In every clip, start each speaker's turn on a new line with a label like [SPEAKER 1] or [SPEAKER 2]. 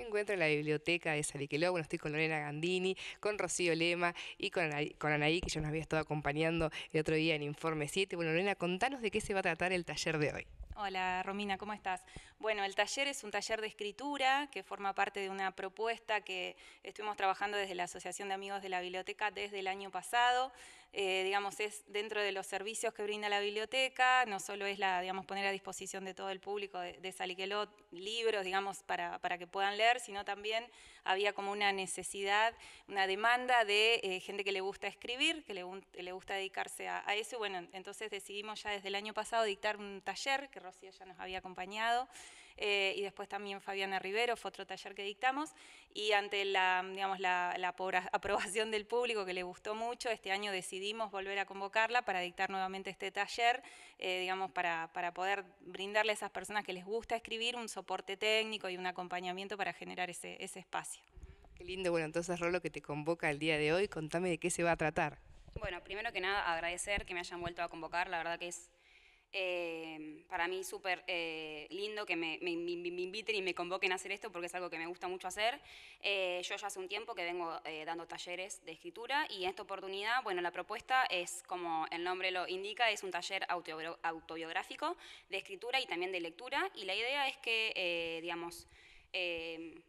[SPEAKER 1] me encuentro en la biblioteca de Saliqueló. Bueno, estoy con Lorena Gandini, con Rocío Lema y con Anaí, que yo nos había estado acompañando el otro día en Informe 7. Bueno, Lorena, contanos de qué se va a tratar el taller de hoy.
[SPEAKER 2] Hola Romina, ¿cómo estás? Bueno, el taller es un taller de escritura que forma parte de una propuesta que estuvimos trabajando desde la Asociación de Amigos de la Biblioteca desde el año pasado. Eh, digamos, es dentro de los servicios que brinda la biblioteca, no solo es la, digamos, poner a disposición de todo el público de, de Saliquelot libros, digamos, para, que puedan leer, sino también había como una necesidad, una demanda de eh, gente que le gusta escribir, que le, gusta dedicarse a, a, eso. bueno, entonces decidimos ya desde el año pasado dictar un taller que Rocío ya nos había acompañado. Eh, y después también Fabiana Rivero, fue otro taller que dictamos, y ante la, digamos, la, aprobación del público que le gustó mucho, este año decidimos volver a convocarla para dictar nuevamente este taller, eh, digamos, para, para poder brindarle a esas personas que les gusta escribir un soporte técnico y un acompañamiento para generar ese, ese espacio.
[SPEAKER 1] Qué lindo, bueno, entonces Rolo que te convoca el día de hoy, contame de qué se va a tratar.
[SPEAKER 3] Bueno, primero que nada agradecer que me hayan vuelto a convocar, la verdad que es eh, para mí súper eh, lindo que me, inviten y me convoquen a hacer esto porque es algo que me gusta mucho hacer. Eh, yo ya hace un tiempo que vengo dando talleres de escritura y en esta oportunidad, bueno, la propuesta es como el nombre lo indica, es un taller autobiográfico de escritura y también de lectura y la idea es que, digamos,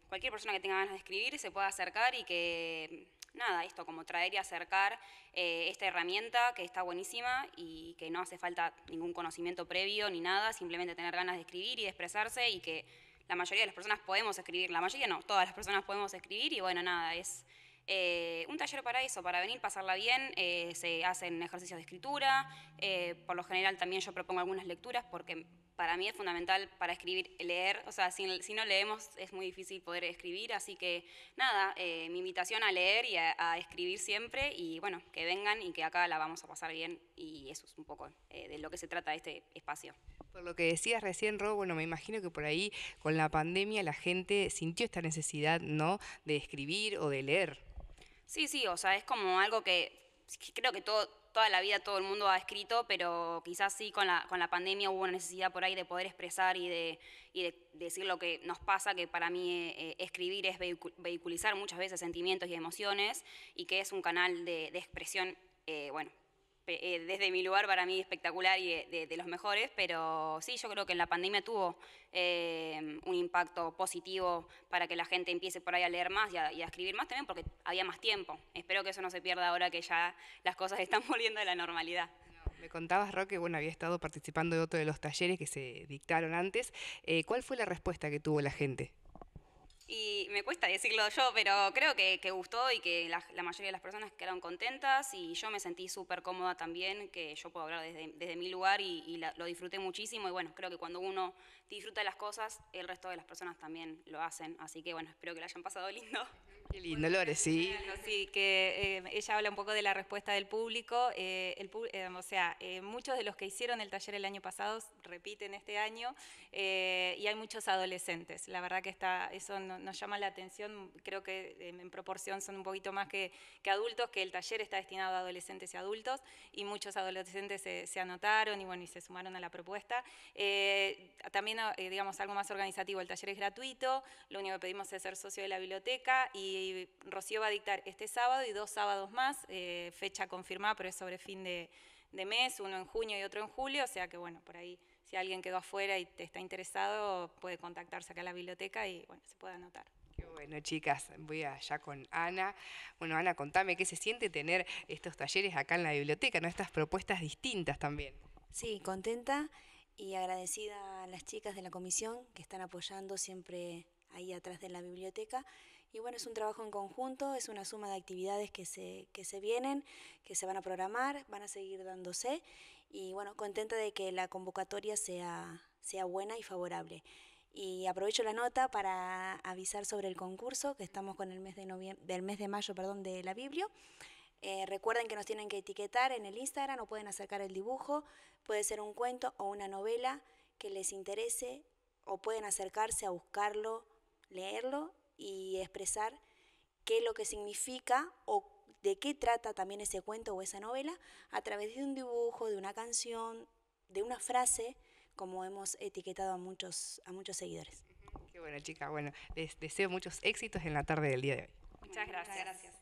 [SPEAKER 3] cualquier persona que tenga ganas de escribir se pueda acercar y que nada, esto como traer y acercar eh, esta herramienta que está buenísima y que no hace falta ningún conocimiento previo ni nada, simplemente tener ganas de escribir y de expresarse y que la mayoría de las personas podemos escribir, la mayoría no, todas las personas podemos escribir y bueno, nada, es eh, un taller para eso, para venir, pasarla bien, eh, se hacen ejercicios de escritura, eh, por lo general también yo propongo algunas lecturas porque para mí es fundamental para escribir, leer, o sea, si, no leemos es muy difícil poder escribir, así que nada, mi invitación a leer y a, escribir siempre y bueno, que vengan y que acá la vamos a pasar bien y eso es un poco de lo que se trata este espacio.
[SPEAKER 1] Por lo que decías recién, Ro, bueno, me imagino que por ahí con la pandemia la gente sintió esta necesidad, ¿no?, de escribir o de leer.
[SPEAKER 3] Sí, sí, o sea, es como algo que creo que todo, toda la vida todo el mundo ha escrito, pero quizás sí con la, con la pandemia hubo una necesidad por ahí de poder expresar y de, y decir lo que nos pasa, que para mí eh, escribir es vehiculizar muchas veces sentimientos y emociones y que es un canal de, de expresión, eh, bueno, eh, desde mi lugar para mí espectacular y de, los mejores, pero sí, yo creo que en la pandemia tuvo eh, un impacto positivo para que la gente empiece por ahí a leer más y a, escribir más también porque había más tiempo. Espero que eso no se pierda ahora que ya las cosas están volviendo a la normalidad.
[SPEAKER 1] me contabas, Roque, bueno, había estado participando de otro de los talleres que se dictaron antes. Eh, ¿Cuál fue la respuesta que tuvo la gente?
[SPEAKER 3] Y me cuesta decirlo yo, pero creo que, gustó y que la, mayoría de las personas quedaron contentas y yo me sentí súper cómoda también, que yo puedo hablar desde, mi lugar y, lo disfruté muchísimo y bueno, creo que cuando uno disfruta las cosas, el resto de las personas también lo hacen. Así
[SPEAKER 2] que bueno, espero que lo hayan pasado lindo.
[SPEAKER 1] Qué lindo, sí.
[SPEAKER 2] que eh, ella habla un poco de la respuesta del público. Eh, eh, o sea, muchos de los que hicieron el taller el año pasado repiten este año y hay muchos adolescentes. La verdad que está, eso nos llama la atención. Creo que em, en proporción son un poquito más que, adultos, que el taller está destinado a adolescentes y adultos y muchos adolescentes se, se anotaron y bueno, y se sumaron a la propuesta. también, digamos, algo más organizativo. El taller es gratuito, lo único que pedimos es ser socio de la biblioteca y y Rocío va a dictar este sábado y dos sábados más, eh, fecha confirmada, pero es sobre fin de, mes, uno en junio y otro en julio, o sea que bueno, por ahí si alguien quedó afuera y te está interesado, puede contactarse acá en la biblioteca y bueno, se puede anotar.
[SPEAKER 1] Qué bueno, chicas, voy allá con Ana. Bueno, Ana, contame qué se siente tener estos talleres acá en la biblioteca, ¿no? Estas propuestas distintas también. Sí, contenta
[SPEAKER 4] y agradecida a las chicas de la comisión que están apoyando siempre ahí atrás de la biblioteca y bueno, es un trabajo en conjunto, es una suma de actividades que se, vienen, que se van a programar, van a seguir dándose y bueno, contenta de que la convocatoria sea, sea buena y favorable. Y aprovecho la nota para avisar sobre el concurso, que estamos con el mes de, del mes de mayo perdón, de la Biblia. Eh, recuerden que nos tienen que etiquetar en el Instagram o pueden acercar el dibujo. Puede ser un cuento o una novela que les interese o pueden acercarse a buscarlo, leerlo y expresar qué es lo que significa o de qué trata también ese cuento o esa novela a través de un dibujo, de una canción, de una frase, como hemos etiquetado a muchos, a muchos seguidores.
[SPEAKER 1] Qué bueno, chica. Bueno, les deseo muchos éxitos en la tarde del día de hoy.
[SPEAKER 4] Muchas
[SPEAKER 2] gracias. gracias.